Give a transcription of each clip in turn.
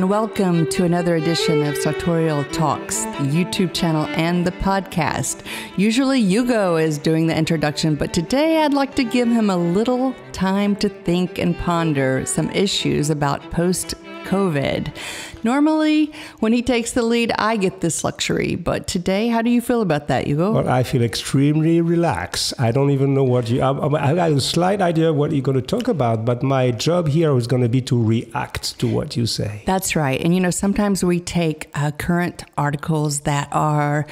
and welcome to another edition of Sartorial Talks, the YouTube channel and the podcast. Usually Hugo is doing the introduction, but today I'd like to give him a little time to think and ponder some issues about post COVID. Normally, when he takes the lead, I get this luxury. But today, how do you feel about that, Hugo? Well, I feel extremely relaxed. I don't even know what you. I, I, have a slight idea what you're going to talk about, but my job here is going to be to react to what you say. That's right. And you know, sometimes we take uh, current articles that are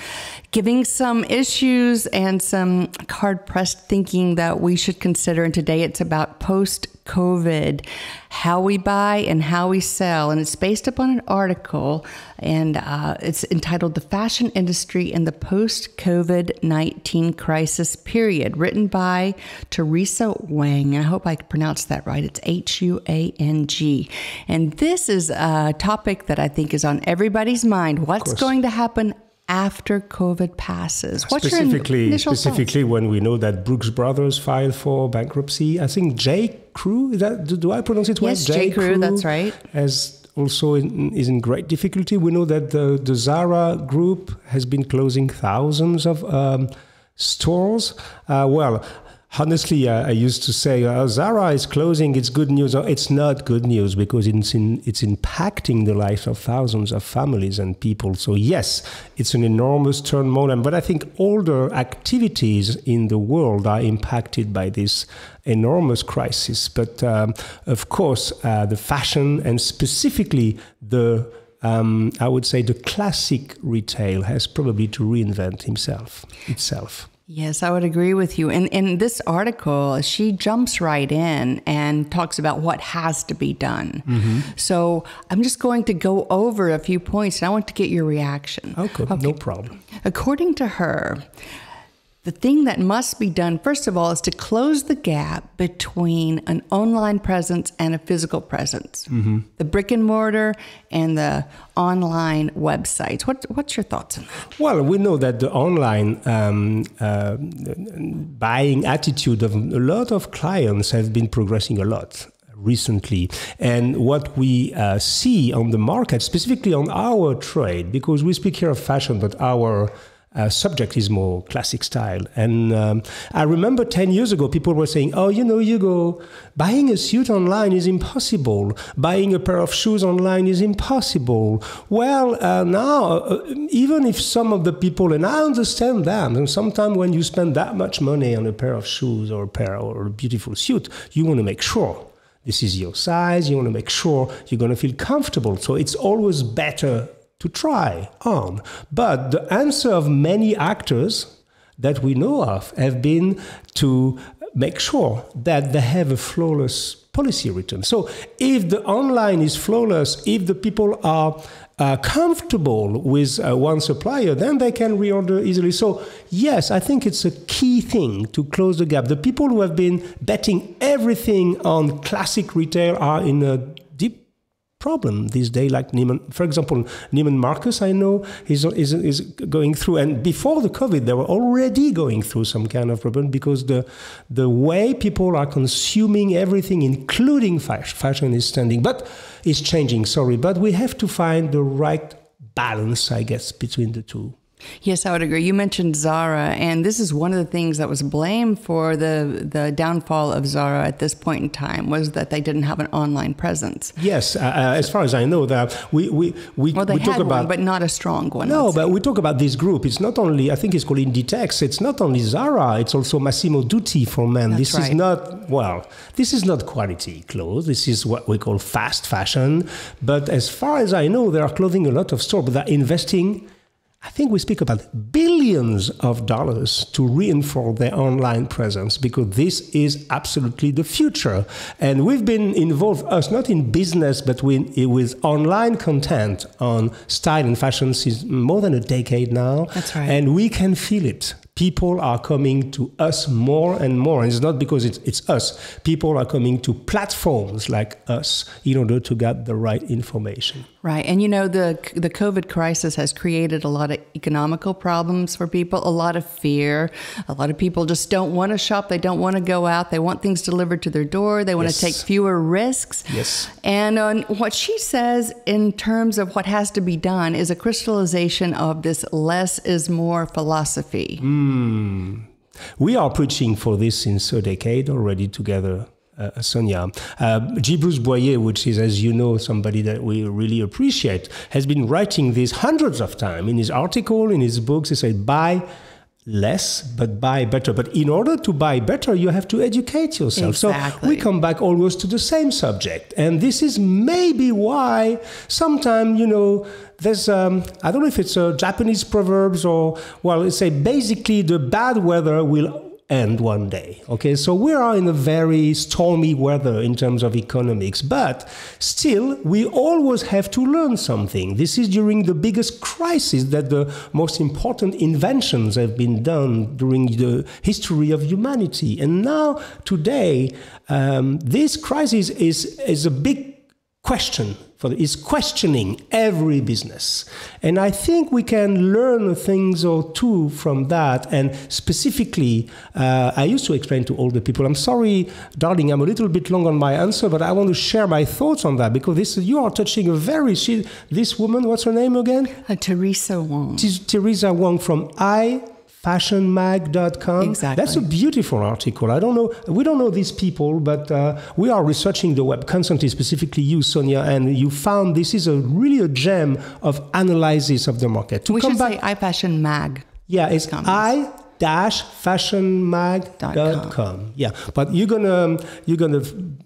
giving some issues and some hard pressed thinking that we should consider. And today, it's about post COVID, how we buy and how we sell, and it's based upon an an article, and uh, it's entitled The Fashion Industry in the Post COVID 19 Crisis Period, written by Teresa Wang. I hope I pronounced that right. It's H U A N G. And this is a topic that I think is on everybody's mind. What's going to happen after COVID passes. What's specifically, specifically thoughts? when we know that Brooks Brothers filed for bankruptcy. I think J. Crew. That, do, do, I pronounce it right? Yes, J. J. Crew, Crew, That's right. As also in, is in great difficulty. We know that the, the Zara group has been closing thousands of um, stores. Uh, well, honestly, I, I, used to say, oh, Zara is closing, it's good news. Oh, it's not good news because it's, in, it's impacting the lives of thousands of families and people. So, yes, it's an enormous turmoil. But I think all the activities in the world are impacted by this enormous crisis. But um, of course, uh, the fashion and specifically the um, I would say the classic retail has probably to reinvent himself itself. Yes, I would agree with you. And in this article, she jumps right in and talks about what has to be done. Mm-hmm. So I'm just going to go over a few points and I want to get your reaction. Okay, okay. no problem. According to her, the thing that must be done, first of all, is to close the gap between an online presence and a physical presence, mm-hmm. the brick and mortar and the online websites. What, what's your thoughts on that? Well, we know that the online um, uh, buying attitude of a lot of clients have been progressing a lot recently. And what we uh, see on the market, specifically on our trade, because we speak here of fashion, but our uh, subject is more classic style. And um, I remember 10 years ago, people were saying, Oh, you know, Hugo, buying a suit online is impossible. Buying a pair of shoes online is impossible. Well, uh, now, uh, uh even if some of the people, and I understand that, and sometimes when you spend that much money on a pair of shoes or a pair or a beautiful suit, you want to make sure this is your size. You want to make sure you're going to feel comfortable. So it's always better to try on. But the answer of many actors that we know of have been to make sure that they have a flawless policy written. So if the online is flawless, if the people are uh, comfortable with uh, one supplier, then they can reorder easily. So yes, I think it's a key thing to close the gap. The people who have been betting everything on classic retail are in a problem these days like Neiman for example Neiman Marcus I know is, is, is going through and before the COVID they were already going through some kind of problem because the the way people are consuming everything including fashion, is standing but is changing sorry but we have to find the right balance I guess between the two Yes, I would agree. You mentioned Zara, and this is one of the things that was blamed for the the downfall of Zara at this point in time was that they didn't have an online presence. Yes, uh, uh as far as I know, that we we we, well, we talk about one, but not a strong one. No, but we talk about this group. It's not only I think it's called Inditex. It's not only Zara. It's also Massimo Dutti for men. That's this right. is not well. This is not quality clothes. This is what we call fast fashion. But as far as I know, there are clothing a lot of stores they are investing I think we speak about billions of dollars to reinforce their online presence because this is absolutely the future. And we've been involved, us, not in business, but with, with online content on style and fashion since more than a decade now. That's right. And we can feel it people are coming to us more and more. And it's not because it's, it's us. People are coming to platforms like us in order to get the right information. Right. And you know, the, the COVID crisis has created a lot of economical problems for people, a lot of fear. A lot of people just don't want to shop. They don't want to go out. They want things delivered to their door. They want yes. to take fewer risks. Yes. And on what she says in terms of what has to be done is a crystallization of this less is more philosophy. Mm. Hmm. We are preaching for this since a decade already together. Uh, Sonia. Uh, Boyer, which is, as you know, somebody that we really appreciate, has been writing this hundreds of times in his article, in his books. He said, buy less but buy better but in order to buy better you have to educate yourself exactly. so we come back always to the same subject and this is maybe why sometimes you know there's um, i don't know if it's a uh, japanese proverbs or well it's a basically the bad weather will end one day. Okay, so we are in a very stormy weather in terms of economics, but still we always have to learn something. This is during the biggest crisis that the most important inventions have been done during the history of humanity. And now, today, um, this crisis is, is a big question for is questioning every business. And I think we can learn things or two from that. And specifically, uh, I used to explain to all the people, I'm sorry, darling, I'm a little bit long on my answer, but I want to share my thoughts on that because this you are touching a very, she, this woman, what's her name again? Uh, Teresa Wong. T Teresa Wong from I fashionmag.com. Exactly. That's a beautiful article. I don't know, we don't know these people, but uh, we are researching the web constantly, specifically you, Sonia, and you found this is a really a gem of analysis of the market. To we should back, say iFashionMag. Yeah, it's I dash fashionmag.com. Yeah, but you're gonna um, you're gonna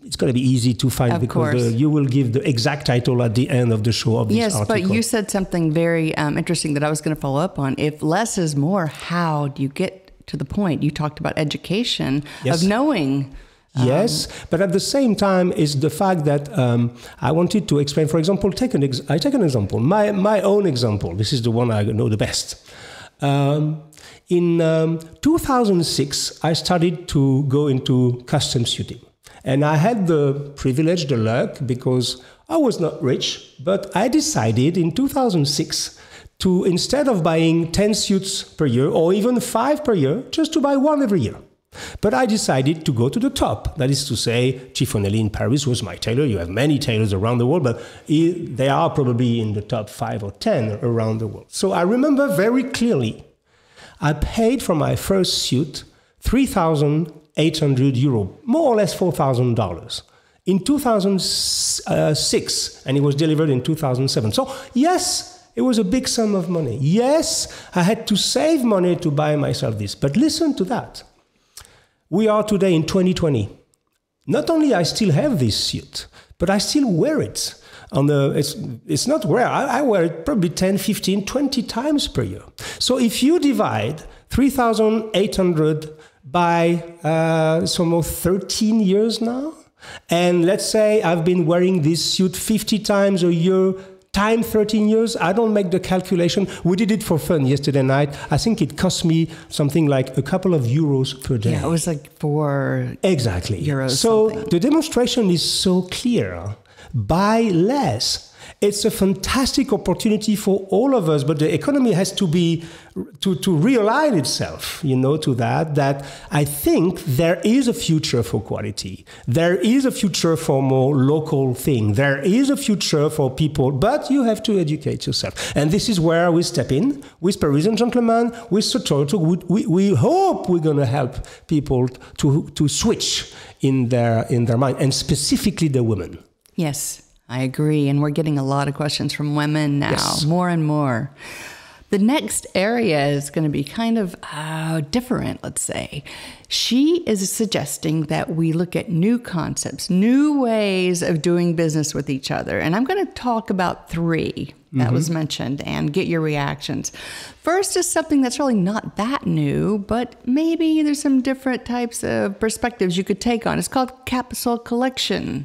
it's gonna be easy to find of because the, you will give the exact title at the end of the show of yes, article. but you said something very um, interesting that I was going to follow up on. If less is more, how do you get to the point? You talked about education yes. of knowing. Um, yes, um, but at the same time, is the fact that um, I wanted to explain. For example, take an ex- I take an example. My my own example. This is the one I know the best. Um, in um, 2006, I started to go into custom shooting, And I had the privilege, the luck, because I was not rich, but I decided in 2006 to, instead of buying 10 suits per year or even five per year, just to buy one every year. But I decided to go to the top. That is to say, Chiffonelli in Paris was my tailor. You have many tailors around the world, but they are probably in the top five or 10 around the world. So I remember very clearly I paid for my first suit 3,800 euro, more or less $4,000 in 2006 and it was delivered in 2007 so yes it was a big sum of money yes i had to save money to buy myself this but listen to that we are today in 2020 not only i still have this suit but i still wear it on the it's it's not rare. I, I wear it probably 10, 15, 20 times per year. So if you divide 3,800 by uh, almost 13 years now, and let's say I've been wearing this suit 50 times a year time 13 years i don't make the calculation we did it for fun yesterday night i think it cost me something like a couple of euros per day yeah it was like four exactly euros so something. the demonstration is so clear buy less. It's a fantastic opportunity for all of us, but the economy has to be to, to realign itself, you know, to that. That I think there is a future for quality. There is a future for more local thing. There is a future for people, but you have to educate yourself. And this is where we step in with Parisian gentlemen, with Sototo. We, we hope we're going to help people to to switch in their in their mind, and specifically the women. Yes, I agree. And we're getting a lot of questions from women now, yes. more and more. The next area is going to be kind of uh, different, let's say. She is suggesting that we look at new concepts, new ways of doing business with each other. And I'm going to talk about three that mm-hmm. was mentioned and get your reactions. First is something that's really not that new, but maybe there's some different types of perspectives you could take on. It's called capsule collection.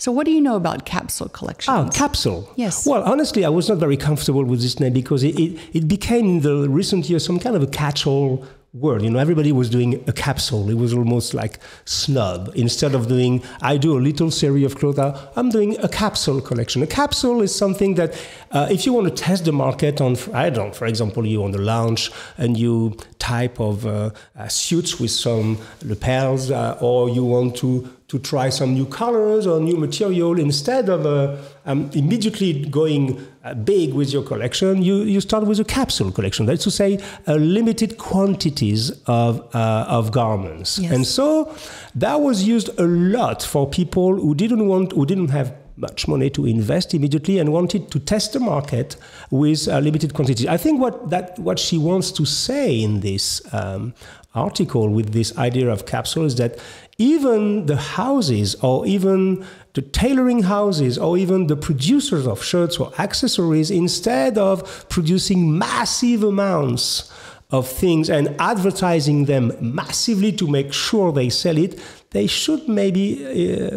So, what do you know about capsule collection? Oh, ah, capsule. Yes. Well, honestly, I was not very comfortable with this name because it, it, it became in the recent years some kind of a catch-all word. You know, everybody was doing a capsule. It was almost like snub. Instead of doing, I do a little series of clothes, I'm doing a capsule collection. A capsule is something that uh, if you want to test the market on, I don't, for example, you want to launch a new type of uh, uh, suits with some lapels, uh, or you want to to try some new colors or new material instead of uh, um, immediately going big with your collection, you, you start with a capsule collection. That's to say, limited quantities of, of garments. Yes. And so that was used a lot for people who didn't want, who didn't have much money to invest immediately and wanted to test the market with a uh, limited quantity. I think what that what she wants to say in this um, article with this idea of capsule is that even the houses or even the tailoring houses or even the producers of shirts or accessories instead of producing massive amounts of things and advertising them massively to make sure they sell it they should maybe uh,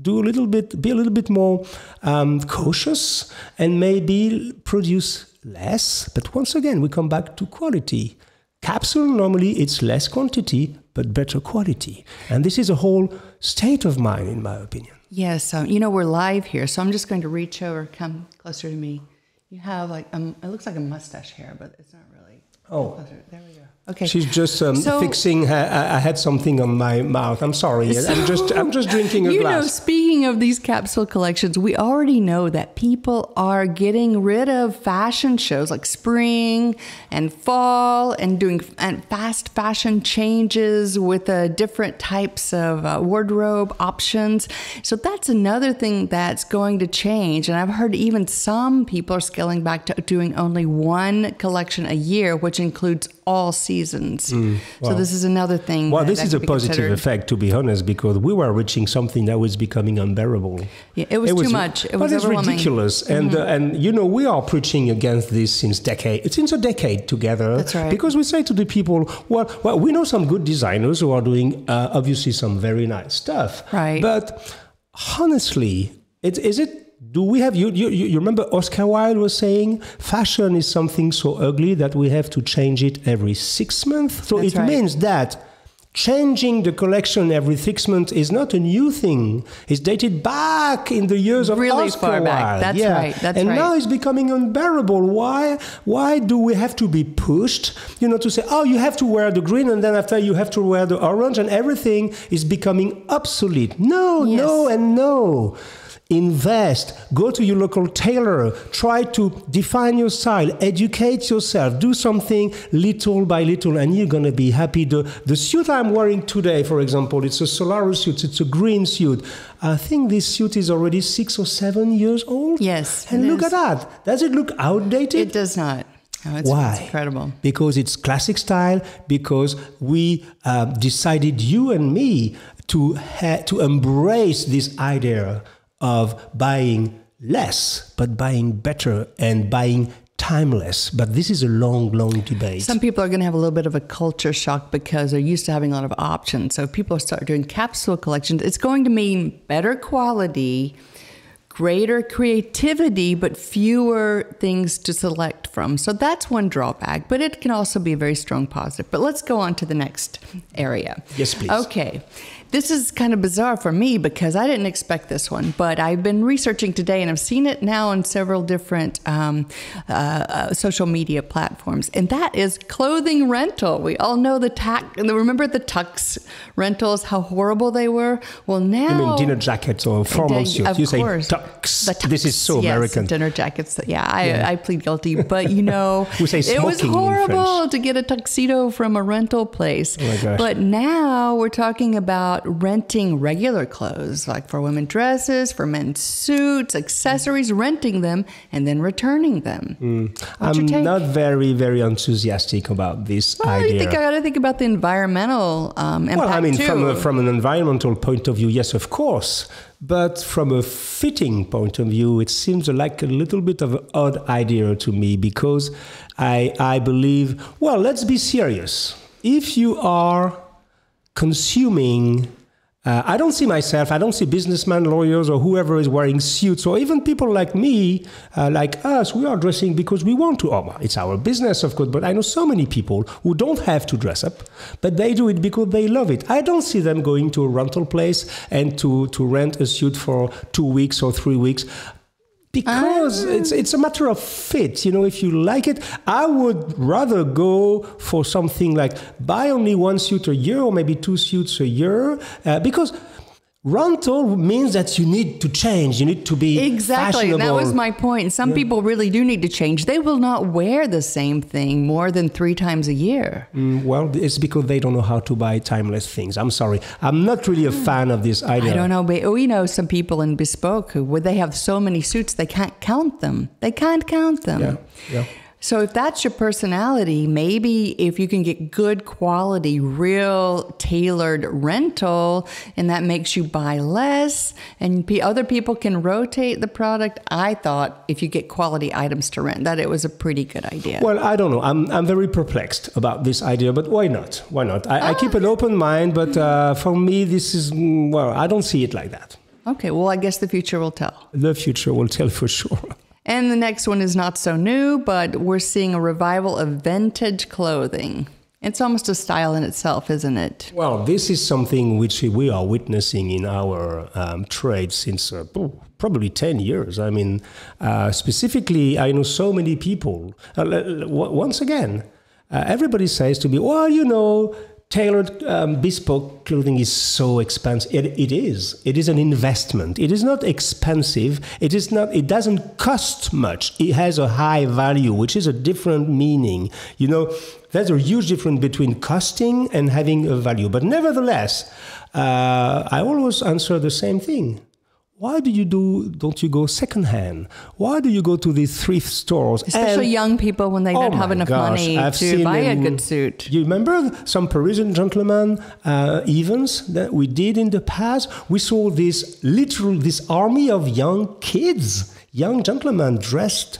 do a little bit, be a little bit more um, cautious and maybe produce less. But once again, we come back to quality. Capsule normally it's less quantity but better quality, and this is a whole state of mind, in my opinion. Yes, um, you know we're live here, so I'm just going to reach over, come closer to me. You have like um, it looks like a mustache hair, but it's not really. Oh, closer. there we go. Okay. She's just um, so, fixing. Her, I, had something on my mouth. I'm sorry. So, I'm just. I'm just drinking a you glass. You know, speaking of these capsule collections, we already know that people are getting rid of fashion shows like spring and fall, and doing and fast fashion changes with uh, different types of uh, wardrobe options. So that's another thing that's going to change. And I've heard even some people are scaling back to doing only one collection a year, which includes all seasons. Mm, So this is another thing. Well, this is a positive considered. effect, to be honest, because we were reaching something that was becoming unbearable. Yeah, it was, it was too much. It but was it's ridiculous, and mm -hmm. uh, and you know we are preaching against this since decade. Since a decade together, that's right. Because we say to the people, well, well, we know some good designers who are doing uh, obviously some very nice stuff, right? But honestly, it, is it do we have you, you, you remember oscar wilde was saying fashion is something so ugly that we have to change it every six months so That's it right. means that changing the collection every six months is not a new thing. It's dated back in the years of really Oscar far back. Wilde. That's yeah. right. That's and right. now it's becoming unbearable. Why? Why do we have to be pushed? You know, to say, oh, you have to wear the green, and then after you have to wear the orange, and everything is becoming obsolete. No, yes. no, and no invest, go to your local tailor, try to define your style, educate yourself, do something little by little, and you're gonna be happy. The, the suit I'm wearing today, for example, it's a Solaris suit, it's a green suit. I think this suit is already six or seven years old. Yes. And look is. at that. Does it look outdated? It does not. Oh, it's, Why? It's incredible. Because it's classic style, because we uh, decided, you and me, to, to embrace this idea of buying less, but buying better and buying timeless. But this is a long, long debate. Some people are going to have a little bit of a culture shock because they're used to having a lot of options. So people start doing capsule collections. It's going to mean better quality, greater creativity, but fewer things to select from. So that's one drawback, but it can also be a very strong positive. But let's go on to the next area. Yes, please. Okay. This is kind of bizarre for me because I didn't expect this one, but I've been researching today and I've seen it now on several different um, uh, uh social media platforms, and that is clothing rental. We all know the tack. Remember the tux rentals? How horrible they were. Well, now you mean dinner jackets or formal suits? You say tux. tux. This is so yes, American. Dinner jackets. Yeah, I, yeah. I plead guilty, but you know, it was horrible to get a tuxedo from a rental place. Oh but now we're talking about renting regular clothes, like for women dresses, for men suits, accessories, renting them, and then returning them. Mm. I'm not very, very enthusiastic about this well, idea. think I got to think about the environmental um, impact Well, I mean, too. From, a, from an environmental point of view, yes, of course. But from a fitting point of view, it seems like a little bit of an odd idea to me because I, I believe, well, let's be serious. If you are consuming uh, I don't see myself, I don't see businessmen, lawyers, or whoever is wearing suits, or even people like me, uh, like us, we are dressing because we want to. Oh, it's our business, of course, but I know so many people who don't have to dress up, but they do it because they love it. I don't see them going to a rental place and to, to rent a suit for two weeks or three weeks because ah. it's it's a matter of fit you know if you like it i would rather go for something like buy only one suit a year or maybe two suits a year uh, because Rental means that you need to change. You need to be exactly. That was my point. Some yeah. people really do need to change. They will not wear the same thing more than three times a year. Mm, well, it's because they don't know how to buy timeless things. I'm sorry. I'm not really a hmm. fan of this idea. I don't know, but we know some people in bespoke who they have so many suits they can't count them. They can't count them. Yeah. Yeah. So, if that's your personality, maybe if you can get good quality, real tailored rental, and that makes you buy less, and other people can rotate the product. I thought if you get quality items to rent, that it was a pretty good idea. Well, I don't know. I'm, I'm very perplexed about this idea, but why not? Why not? I, ah. I keep an open mind, but uh, for me, this is, well, I don't see it like that. Okay, well, I guess the future will tell. The future will tell for sure. And the next one is not so new, but we're seeing a revival of vintage clothing. It's almost a style in itself, isn't it? Well, this is something which we are witnessing in our um, trade since uh, oh, probably 10 years. I mean, uh, specifically, I know so many people. Uh, once again, uh, everybody says to me, well, you know, tailored um, bespoke clothing is so expensive it, it is it is an investment it is not expensive it is not it doesn't cost much it has a high value which is a different meaning you know there's a huge difference between costing and having a value but nevertheless uh, i always answer the same thing why do you do don't you go secondhand? Why do you go to these thrift stores? Especially and, young people when they oh don't have enough gosh, money I've to buy in, a good suit. You remember some Parisian gentleman uh, events that we did in the past? We saw this literal this army of young kids, young gentlemen dressed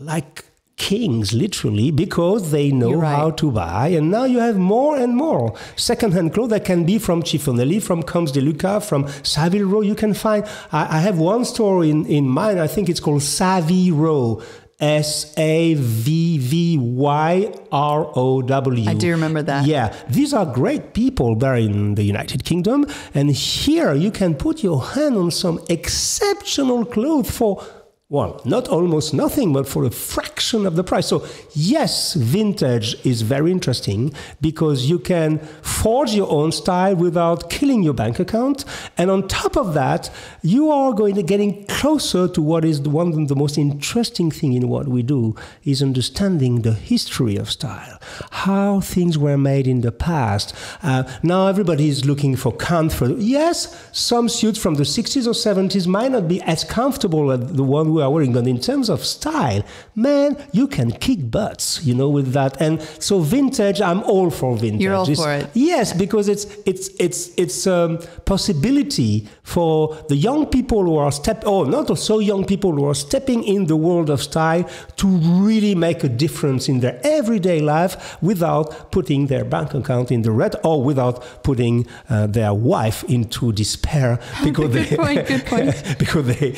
like kings, literally, because they know right. how to buy. And now you have more and more secondhand clothes that can be from Cifonelli, from Combs de Luca, from Savile Row. You can find, I, I have one store in, in mind, I think it's called Savile Row. S A V V Y R O W. I do remember that. Yeah. These are great people there in the United Kingdom. And here you can put your hand on some exceptional clothes for well, not almost nothing, but for a fraction of the price. So, yes, vintage is very interesting because you can forge your own style without killing your bank account. And on top of that, you are going to getting closer to what is the one of the most interesting thing in what we do is understanding the history of style, how things were made in the past. Uh, now everybody is looking for comfort. Yes, some suits from the 60s or 70s might not be as comfortable as the one we are wearing. And in terms of style, man, you can kick butts, you know, with that. And so vintage, I'm all for vintage. You're all it's, for it. Yes, because it's it's it's it's um, possibility for the young people who are step Oh, not so young people who are stepping in the world of style to really make a difference in their everyday life without putting their bank account in the red or without putting uh, their wife into despair because they point, point. because they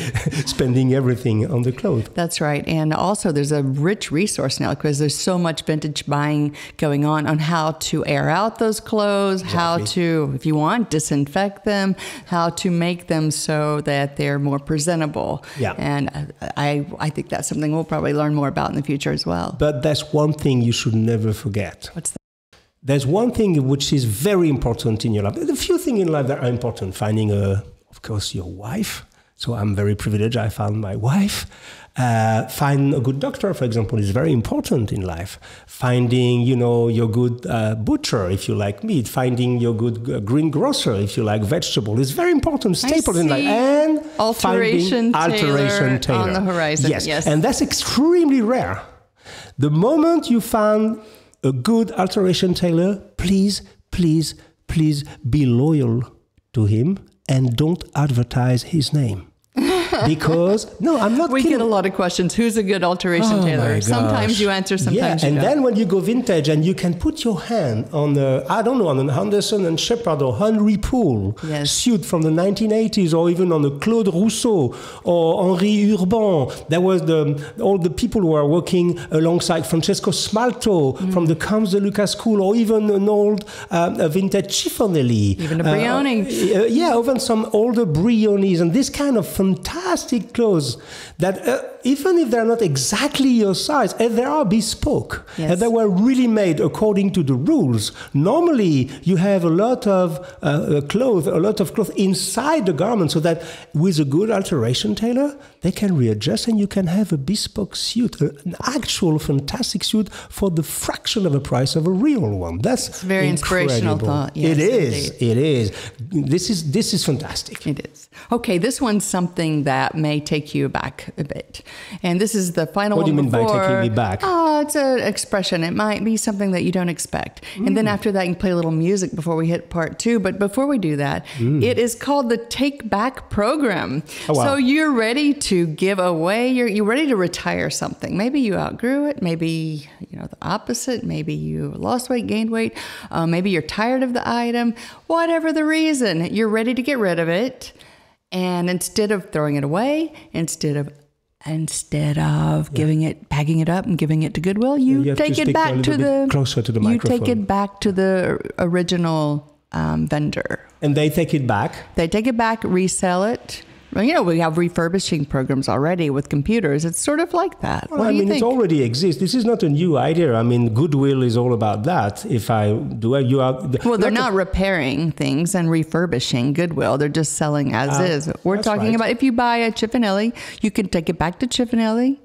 spending everything on the clothes. That's right. And also, there's a rich resource now because there's so much vintage buying going on on how to air out those clothes, exactly. how to, if you want, disinfect them, how to make them so that they're more presentable. Yeah. And I, I think that's something we'll probably learn more about in the future as well. But that's one thing you should never forget. What's that? There's one thing which is very important in your life. There's a few things in life that are important. Finding a, of course, your wife so I'm very privileged. I found my wife. Uh, find a good doctor, for example, is very important in life. Finding, you know, your good uh, butcher, if you like meat. Finding your good uh, green grocer, if you like vegetable, is very important. staple in life. And alteration, finding alteration tailor on the horizon. Yes. yes, and that's extremely rare. The moment you found a good alteration tailor, please, please, please be loyal to him and don't advertise his name. because no, I'm not. We kidding. get a lot of questions. Who's a good alteration oh tailor? Sometimes you answer, sometimes yeah, and then when you go vintage and you can put your hand on a, I don't know on an Anderson and Shepard or Henry Poole yes. suit from the 1980s, or even on a Claude Rousseau or Henri Urban. There was the all the people who are working alongside Francesco Smalto mm. from the Camps de Lucas School, or even an old um, a vintage chiffonelli, even a Brioni. Uh, uh, yeah, even some older Brionis, and this kind of fantastic fantastic clothes that uh, even if they're not exactly your size, and uh, they are bespoke, uh, yes. and they were really made according to the rules. Normally, you have a lot of uh, uh clothes, a lot of cloth inside the garment, so that with a good alteration tailor, they can readjust, and you can have a bespoke suit, an actual fantastic suit for the fraction of the price of a real one. That's it's very incredible. inspirational thought. Yes, it is. Indeed. It is. This is this is fantastic. It is. Okay, this one's something that that may take you back a bit. And this is the final. What do you mean before. by taking me back? Oh, it's an expression. It might be something that you don't expect. Mm. And then mm. after that, you can play a little music before we hit part two. But before we do that, mm. it is called the Take Back Program. Oh, wow. So you're ready to give away. You're you're ready to retire something. Maybe you outgrew it. Maybe you know the opposite. Maybe you lost weight, gained weight. Uh, maybe you're tired of the item. Whatever the reason, you're ready to get rid of it. And instead of throwing it away, instead of instead of yeah. giving it packing it up and giving it to goodwill you, you take it back to the closer to the you take it back to the original um, vendor and they take it back they take it back resell it you know, we have refurbishing programs already with computers. It's sort of like that. Well, I mean, it already exists. This is not a new idea. I mean, Goodwill is all about that. If I do, it, you are. Well, they're not, not repairing things and refurbishing Goodwill. They're just selling as uh, is. We're talking right. about if you buy a Chipinelli, you can take it back to Chipinelli.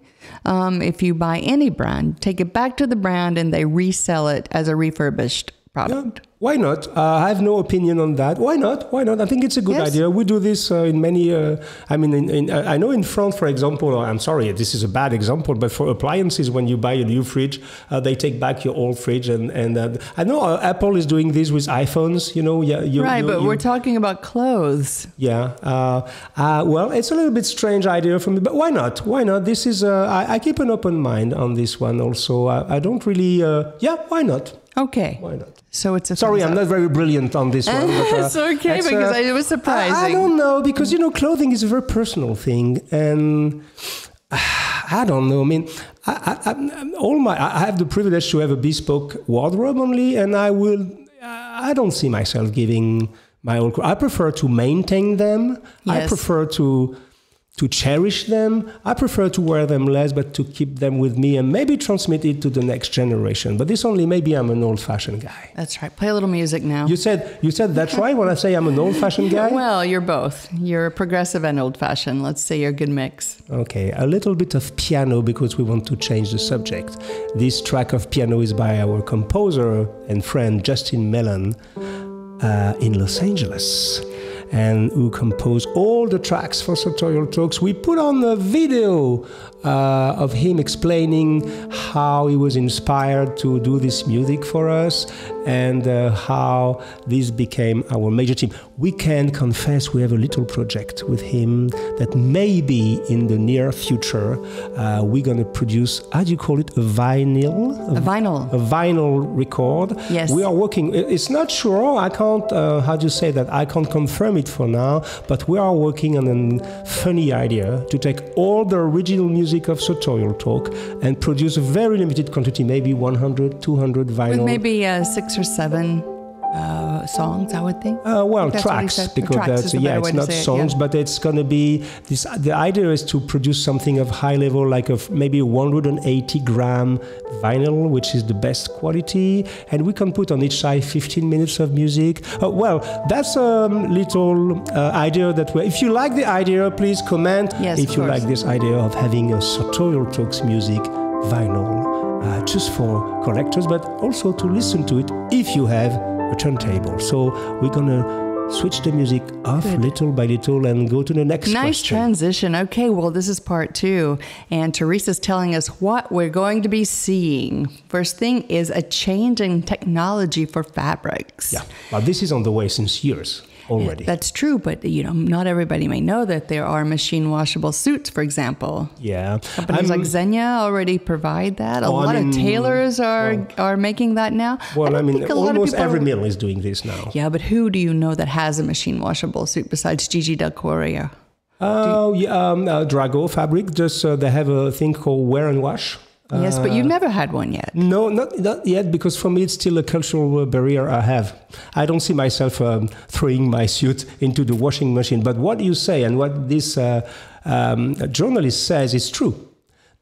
Um, if you buy any brand, take it back to the brand and they resell it as a refurbished product. Yeah. Why not? Uh, I have no opinion on that. Why not? Why not? I think it's a good yes. idea. We do this uh, in many. Uh, I mean, in, in, uh, I know in France, for example. I'm sorry, this is a bad example, but for appliances, when you buy a new fridge, uh, they take back your old fridge, and and uh, I know Apple is doing this with iPhones. You know, yeah, you, right. You, but you, we're talking about clothes. Yeah. well, it's a little bit strange idea for me, but why not? Why not? This is. I, I, keep an open mind on this one. Also, I, I don't really. yeah. Why not? Okay. Why not? So it's a sorry, I'm up. not very brilliant on this one. But, uh, it's okay it's, uh, because uh, it was surprising. I, I, don't know because you know clothing is a very personal thing, and I don't know. I mean, I, I, all my I have the privilege to have a bespoke wardrobe only, and I will. Uh, I don't see myself giving my old. I prefer to maintain them. Yes. I prefer to to cherish them. I prefer to wear them less, but to keep them with me and maybe transmit it to the next generation. But this only maybe I'm an old-fashioned guy. That's right. Play a little music now. You said you said that's right when I say I'm an old-fashioned guy. Well, you're both. You're progressive and old-fashioned. Let's say you're a good mix. Okay, a little bit of piano because we want to change the subject. This track of piano is by our composer and friend Justin Mellon uh, in Los Angeles and who composed all the tracks for Sartorial Talks. We put on a video uh, of him explaining how he was inspired to do this music for us and uh, how this became our major team we can confess we have a little project with him that maybe in the near future uh, we're going to produce, how do you call it, a vinyl? A, a vinyl. A vinyl record. Yes. We are working, it's not sure, I can't, uh, how do you say that, I can't confirm it for now, but we are working on a funny idea to take all the original music of Sartorial Talk and produce a very limited quantity, maybe 100, 200 vinyl. With maybe uh, six or seven uh, songs, I would think. Uh, well, tracks because tracks that's, yeah, it's not songs, yeah. but it's gonna be this. The idea is to produce something of high level, like of maybe 180 gram vinyl, which is the best quality, and we can put on each side 15 minutes of music. Uh, well, that's a little uh, idea that we. If you like the idea, please comment. Yes, if you course. like this idea of having a sartorial talks music vinyl. Uh, just for collectors, but also to listen to it if you have a turntable. So we're gonna switch the music off Good. little by little and go to the next nice question. transition okay well this is part two and teresa's telling us what we're going to be seeing first thing is a change in technology for fabrics yeah but this is on the way since years already. That's true, but you know, not everybody may know that there are machine washable suits, for example. Yeah, companies I'm, like Xenia already provide that. A oh, lot I mean, of tailors are well, are making that now. Well, I, I mean, almost every mill is doing this now. Yeah, but who do you know that has a machine washable suit besides Gigi Del Correa? Oh, yeah, um, uh, Drago Fabric. Just uh, they have a thing called wear and wash Yes, but you have uh, never had one yet. no, not, not yet, because for me it's still a cultural barrier I have. I don't see myself um, throwing my suit into the washing machine. But what you say and what this uh, um, journalist says is true.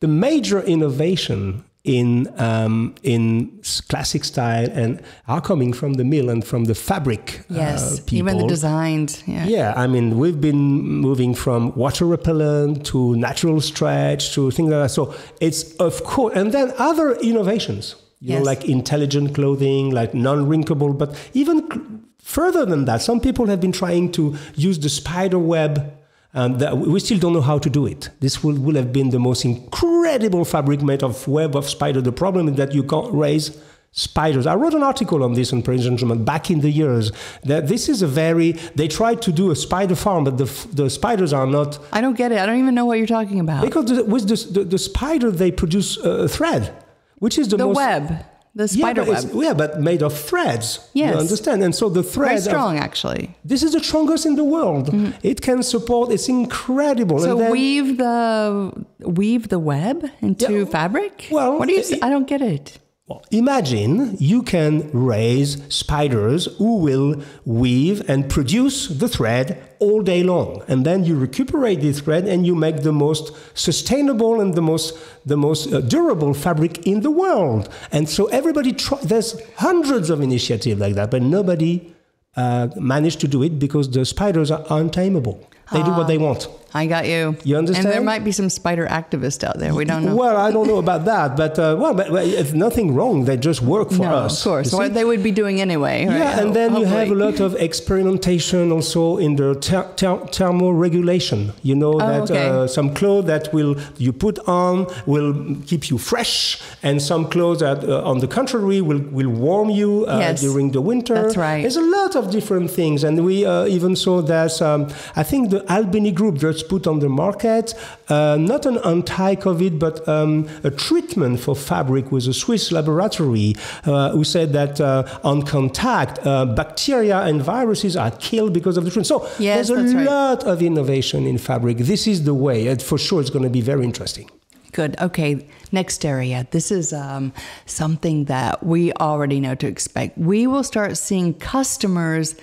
The major innovation in um, in classic style and are coming from the mill and from the fabric. Uh, yes, uh, even the designed. Yeah. yeah, I mean, we've been moving from water repellent to natural stretch to things like that. So it's of course, and then other innovations. You yes. know, like intelligent clothing, like non-wrinkable, but even further than that, some people have been trying to use the spider web um, that we still don't know how to do it. This will, have been the most incredible fabric made of web of spider. The problem is that you can't raise spiders. I wrote an article on this on Prince Instrument back in the years that this is a very, they tried to do a spider farm, but the, the spiders are not. I don't get it. I don't even know what you're talking about. Because the, with the, the, the spider, they produce a thread, which is the, the most, web the spider yeah, web. Yeah, but made of threads. Yes. You understand? And so the threads. Very strong, are, actually. This is the strongest in the world. Mm-hmm. It can support, it's incredible. So then, weave the weave the web into yeah, fabric? Well, what do you, it, I don't get it. Well, imagine you can raise spiders who will weave and produce the thread all day long. And then you recuperate the thread and you make the most sustainable and the most, the most uh, durable fabric in the world. And so everybody, try, there's hundreds of initiatives like that, but nobody uh, managed to do it because the spiders are untamable. They uh. do what they ah. want. I got you. You understand? And there might be some spider activists out there. We don't know. Well, I don't know about that, but uh, well, but, but if nothing wrong, they just work for no, us. Of course, what they would be doing anyway. Right? Yeah, and then Hopefully. you have a lot of experimentation also in the ter- ter- thermoregulation. You know oh, that okay. uh, some clothes that will you put on will keep you fresh, and some clothes that, uh, on the contrary, will will warm you uh, yes. during the winter. That's right. There's a lot of different things, and we uh, even saw that. Um, I think the Albany group put on the market, uh, not an anti COVID, but um, a treatment for fabric with a Swiss laboratory uh, who said that uh, on contact, uh, bacteria and viruses are killed because of the treatment. So yes, there's a lot right. of innovation in fabric. This is the way. And for sure, it's going to be very interesting. Good. Okay. Next area. This is um, something that we already know to expect. We will start seeing customers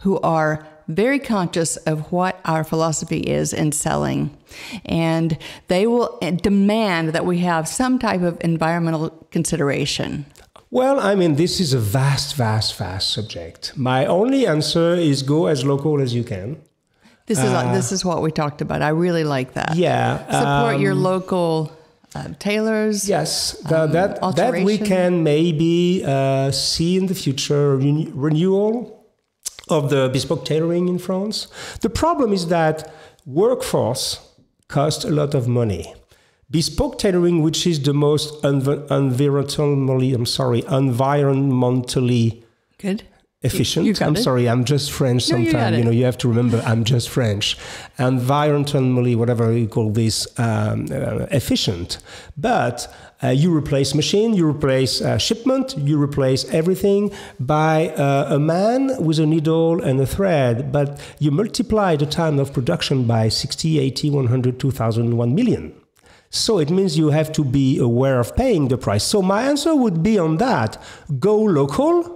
who are very conscious of what our philosophy is in selling. And they will demand that we have some type of environmental consideration. Well, I mean, this is a vast, vast, vast subject. My only answer is go as local as you can. This is uh, this is what we talked about. I really like that. Yeah, support um, your local uh, tailors. Yes, the, um, that that we can maybe uh, see in the future renewal of the bespoke tailoring in France. The problem is that workforce costs a lot of money. Bespoke tailoring, which is the most env- environmentally, I'm sorry, environmentally good efficient. You, you I'm it. sorry, I'm just French sometimes. you, you, know, you have to remember I'm just French. Environmentally, whatever you call this, um, uh, efficient. But uh, you replace machine, you replace uh, shipment, you replace everything by uh, a man with a needle and a thread, but you multiply the time of production by 60, 80, 100, 2000, 1 million. So it means you have to be aware of paying the price. So my answer would be on that go local.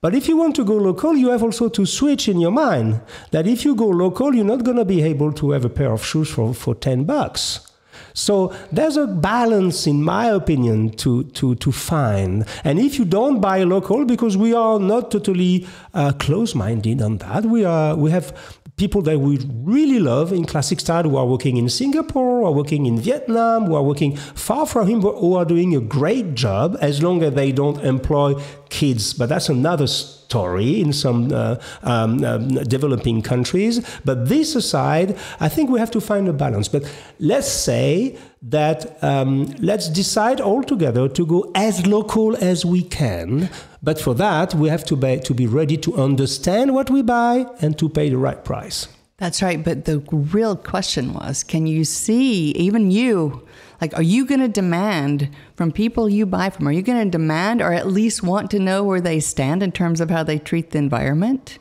But if you want to go local, you have also to switch in your mind that if you go local, you're not going to be able to have a pair of shoes for, for 10 bucks. So there's a balance, in my opinion, to, to, to find. And if you don't buy local, because we are not totally uh, close-minded on that, we, are, we have people that we really love in classic style who are working in Singapore, who are working in Vietnam, who are working far from him, who are doing a great job as long as they don't employ kids, but that's another story in some uh, um, um, developing countries. But this aside, I think we have to find a balance. But let's say that um, let's decide altogether to go as local as we can. But for that, we have to be, to be ready to understand what we buy and to pay the right price. That's right. But the real question was can you see, even you, like, are you going to demand from people you buy from, are you going to demand or at least want to know where they stand in terms of how they treat the environment?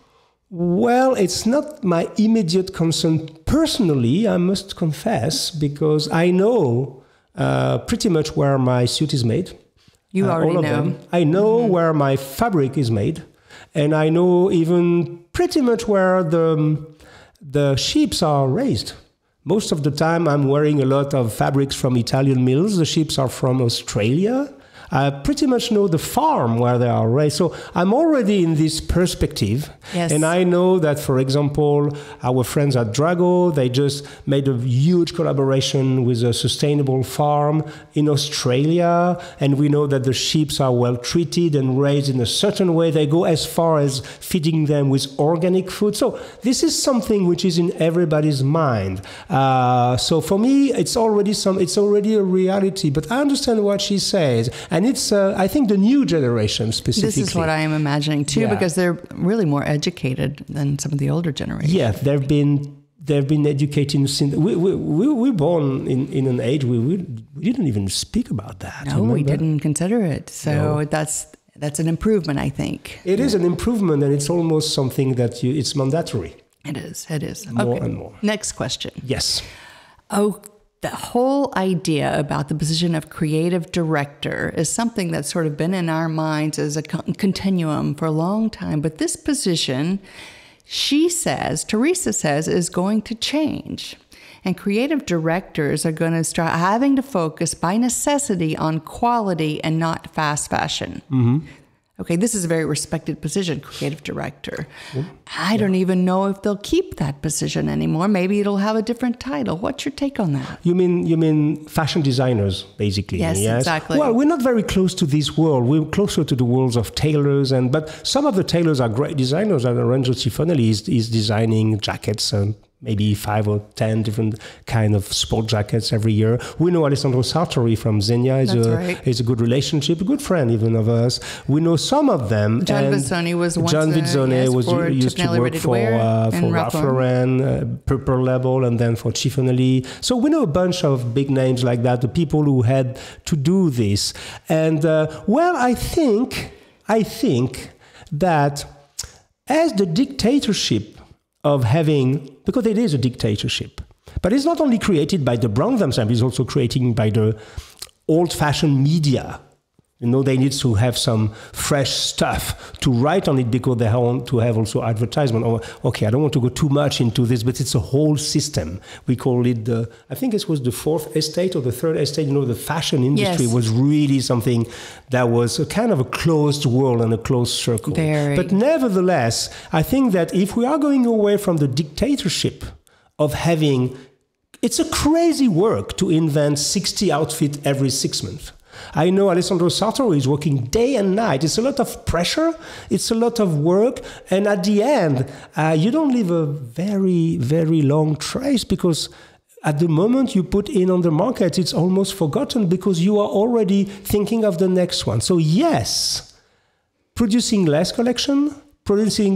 Well, it's not my immediate concern personally, I must confess, because I know uh, pretty much where my suit is made. You uh, already know. Them. I know mm -hmm. where my fabric is made, and I know even pretty much where the the sheep are raised. Most of the time, I'm wearing a lot of fabrics from Italian mills. The ships are from Australia, I pretty much know the farm where they are raised. So I'm already in this perspective. Yes. And I know that, for example, our friends at Drago, they just made a huge collaboration with a sustainable farm in Australia. And we know that the sheep are well treated and raised in a certain way. They go as far as feeding them with organic food. So this is something which is in everybody's mind. Uh, so for me, it's already some, it's already a reality. But I understand what she says. And it's, uh, I think, the new generation specifically. This is what I am imagining too, yeah. because they're really more educated than some of the older generation. Yeah, they've been they've been educated since we we we were born in, in an age we, we we didn't even speak about that. No, remember? we didn't consider it. So no. that's that's an improvement, I think. It yeah. is an improvement, and it's almost something that you it's mandatory. It is. It is more okay. and more. Next question. Yes. Oh the whole idea about the position of creative director is something that's sort of been in our minds as a continuum for a long time. But this position, she says, Teresa says, is going to change. And creative directors are going to start having to focus by necessity on quality and not fast fashion. Mm -hmm. Okay, this is a very respected position, creative director. I don't even know if they'll keep that position anymore. Maybe it'll have a different title. What's your take on that? You mean you mean fashion designers, basically? Yes, yes? exactly. Well, we're not very close to this world. We're closer to the worlds of tailors, and but some of the tailors are great designers. And Lorenzo Cifonelli is, is designing jackets and maybe five or ten different kind of sport jackets every year. We know Alessandro Sartori from Zegna is That's a right. a good relationship, a good friend even of us. We know some of them. John Vizzoni was once John Vizzoni was used to work for uh, for Ralph Lauren, uh, Purple Label, and then for Chiffonelli. So we know a bunch of big names like that, the people who had to do this. And uh, well, I think I think that as the dictatorship of having, because it is a dictatorship, but it's not only created by the Brown themselves, it's also created by the old fashioned media you know, they need to have some fresh stuff to write on it because they want to have also advertisement. Or oh, okay, I don't want to go too much into this, but it's a whole system. We call it the. I think it was the fourth estate or the third estate. You know, the fashion industry yes. was really something that was a kind of a closed world and a closed circle. Very. But nevertheless, I think that if we are going away from the dictatorship of having, it's a crazy work to invent sixty outfits every six months I know Alessandro Sartori is working day and night. It's a lot of pressure, it's a lot of work, and at the end, uh, you don't leave a very, very long trace because at the moment you put in on the market, it's almost forgotten because you are already thinking of the next one. So, yes, producing less collection producing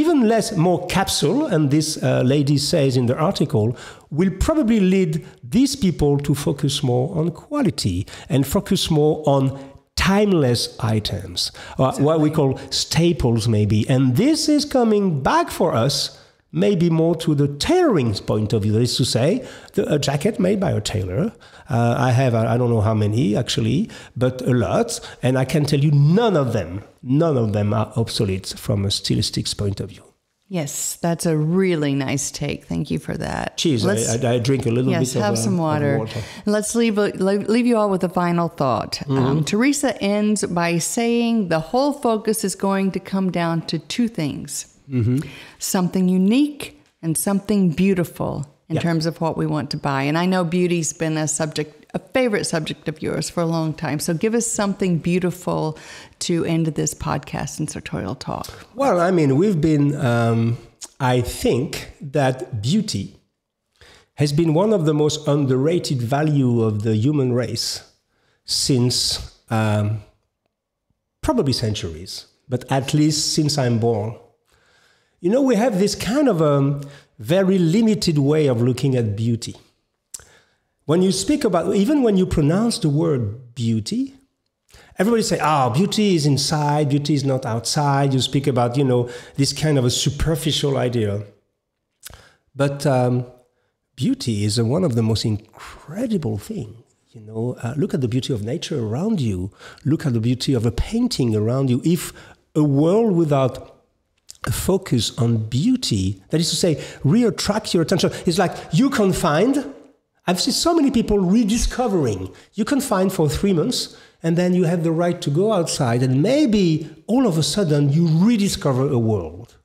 even less more capsule, and this uh, lady says in the article, will probably lead these people to focus more on quality and focus more on timeless items, or uh, exactly. what we call staples, maybe. And this is coming back for us maybe more to the tailoring point of view. That is to say, the, a jacket made by a tailor uh, I have, I don't know how many actually, but a lot. And I can tell you none of them, none of them are obsolete from a stylistics point of view. Yes, that's a really nice take. Thank you for that. Cheers. I, I, drink a little yes, bit have um, of, some water. water. Let's leave, leave you all with a final thought. Um, mm-hmm. Um, Teresa ends by saying the whole focus is going to come down to two things mm-hmm. something unique and something beautiful in yep. terms of what we want to buy. And I know beauty's been a subject, a favorite subject of yours for a long time. So give us something beautiful to end this podcast and sartorial talk. Well, I mean, we've been, um, I think that beauty has been one of the most underrated value of the human race since um, probably centuries, but at least since I'm born. You know, we have this kind of um, very limited way of looking at beauty. When you speak about, even when you pronounce the word beauty, everybody say, "Ah, oh, beauty is inside, beauty is not outside. You speak about, you know, this kind of a superficial idea. But um, beauty is one of the most incredible things. You know, uh, look at the beauty of nature around you. Look at the beauty of a painting around you. If a world without a focus on beauty. That is to say, reattract your attention. It's like you can find. I've seen so many people rediscovering. You can find for three months, and then you have the right to go outside, and maybe all of a sudden you rediscover a world.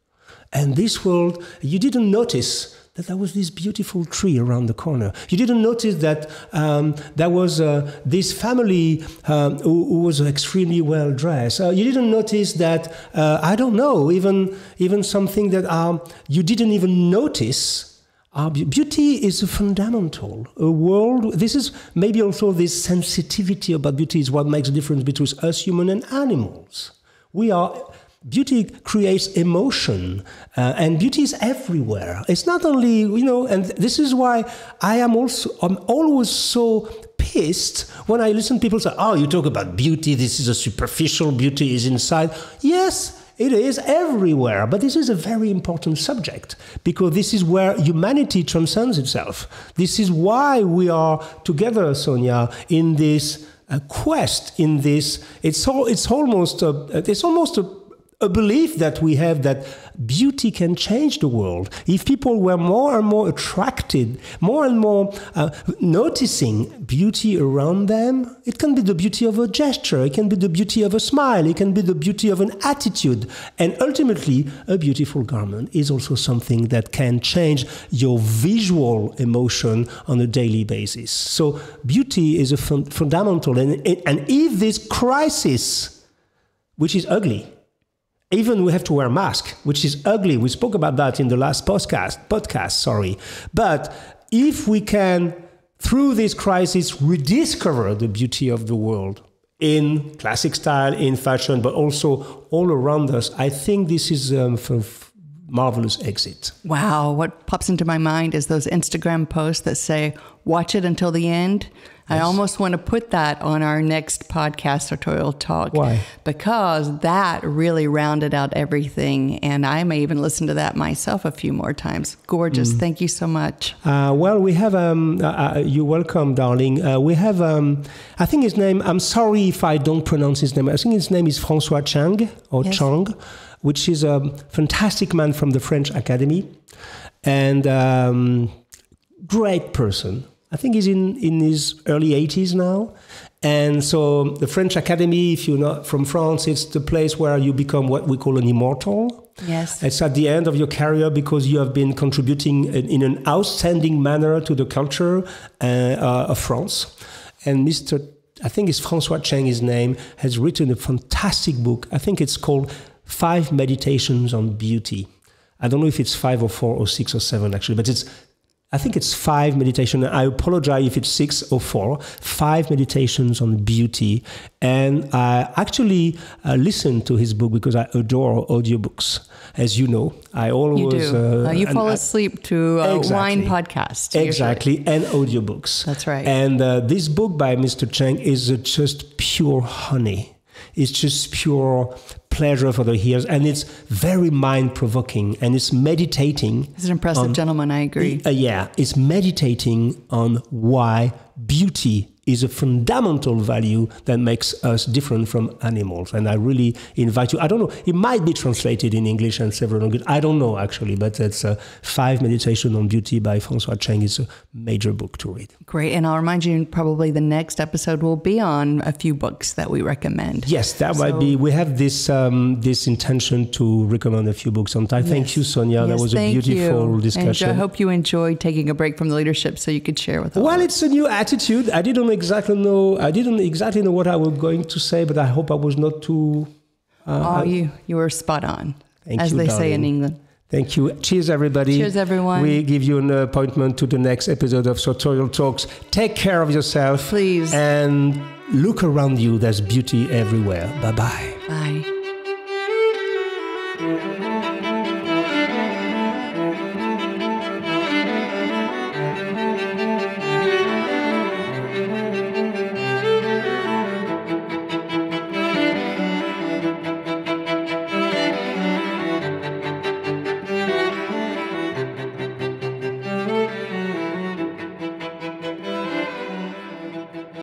And this world you didn't notice that there was this beautiful tree around the corner. You didn't notice that um, there was uh, this family um, who, who, was extremely well dressed. Uh, you didn't notice that uh, I don't know even even something that um, you didn't even notice. Uh, beauty is a fundamental. A world. This is maybe also this sensitivity about beauty is what makes the difference between us human and animals. We are Beauty creates emotion, uh, and beauty is everywhere. It's not only you know, and this is why I am also I'm always so pissed when I listen people say, "Oh, you talk about beauty. This is a superficial beauty. Is inside." Yes, it is everywhere, but this is a very important subject because this is where humanity transcends itself. This is why we are together, Sonia, in this uh, quest. In this, it's all, it's almost a, it's almost a a belief that we have that beauty can change the world. If people were more and more attracted, more and more uh, noticing beauty around them, it can be the beauty of a gesture, it can be the beauty of a smile, it can be the beauty of an attitude. And ultimately, a beautiful garment is also something that can change your visual emotion on a daily basis. So, beauty is a fun fundamental. And, and if this crisis, which is ugly, even we have to wear mask, which is ugly. We spoke about that in the last podcast. Podcast, sorry. But if we can, through this crisis, rediscover the beauty of the world in classic style, in fashion, but also all around us, I think this is um, marvelous exit. Wow. What pops into my mind is those Instagram posts that say, watch it until the end. I almost want to put that on our next podcast tutorial talk. Why? Because that really rounded out everything. And I may even listen to that myself a few more times. Gorgeous. Mm. Thank you so much. Uh, well, we have, um, uh, uh you're welcome, darling. Uh, we have, um, I think his name, I'm sorry if I don't pronounce his name. I think his name is Francois Chang or yes. Chang, which is a fantastic man from the French Academy. And um, great person I think he's in, in his early 80s now. And so the French Academy, if you're not from France, it's the place where you become what we call an immortal. Yes. It's at the end of your career because you have been contributing in, in an outstanding manner to the culture uh, uh, of France. And Mr. I think it's Francois Cheng, his name, has written a fantastic book. I think it's called Five Meditations on Beauty. I don't know if it's five or four or six or seven, actually, but it's I think it's five meditation. I apologize if it's six or four. Five meditations on beauty, and I actually uh, listened to his book because I adore audiobooks. As you know, I always you, uh, uh, you fall asleep to a uh, exactly, wine podcast exactly usually. and audiobooks. That's right. And uh, this book by Mr. Cheng is just pure honey. It's just pure pleasure for the ears, and it's very mind provoking, and it's meditating. He's an impressive on, gentleman. I agree. Uh, yeah, it's meditating on why beauty is a fundamental value that makes us different from animals. And I really invite you, I don't know, it might be translated in English and several languages. I don't know actually, but it's uh, Five Meditation on Beauty by Francois Cheng. It's a major book to read. Great. And I'll remind you, probably the next episode will be on a few books that we recommend. Yes, that so, might be. We have this um, this intention to recommend a few books on time. Yes. Thank you, Sonia. Yes, that was a beautiful you. discussion. And I hope you enjoyed taking a break from the leadership so you could share with us. Well, it's a new attitude. I didn't make exactly know. I didn't exactly know what I was going to say, but I hope I was not too. Uh, oh, you you were spot on, as you, they darling. say in England. Thank you. Cheers, everybody. Cheers, everyone. We give you an appointment to the next episode of Sartorial Talks. Take care of yourself, please, and look around you. There's beauty everywhere. Bye-bye. bye bye